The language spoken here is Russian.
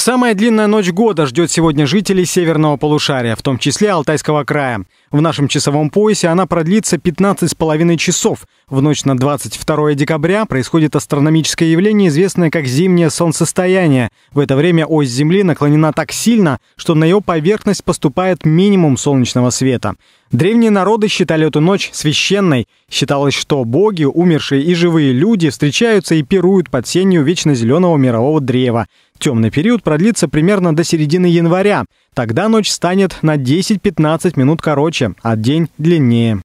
Самая длинная ночь года ждет сегодня жителей северного полушария, в том числе Алтайского края. В нашем часовом поясе она продлится 15,5 часов. В ночь на 22 декабря происходит астрономическое явление, известное как зимнее солнцестояние. В это время ось Земли наклонена так сильно, что на ее поверхность поступает минимум солнечного света. Древние народы считали эту ночь священной. Считалось, что боги, умершие и живые люди встречаются и пируют под сенью вечно зеленого мирового древа. Темный период продлится примерно до середины января. Тогда ночь станет на 10-15 минут короче, а день длиннее.